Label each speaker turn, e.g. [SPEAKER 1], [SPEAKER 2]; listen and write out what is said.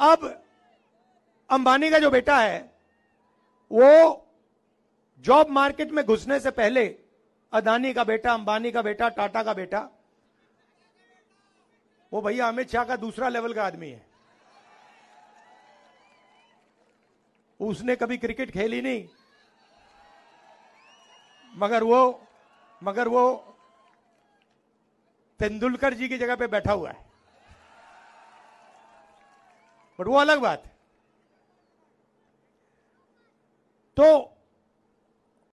[SPEAKER 1] अब अंबानी का जो बेटा है वो जॉब मार्केट में घुसने से पहले अदानी का बेटा अंबानी का बेटा टाटा का बेटा वो भैया अमित शाह का दूसरा लेवल का आदमी है उसने कभी क्रिकेट खेली नहीं मगर वो मगर वो तेंदुलकर जी की जगह पे बैठा हुआ है बट वो अलग बात है तो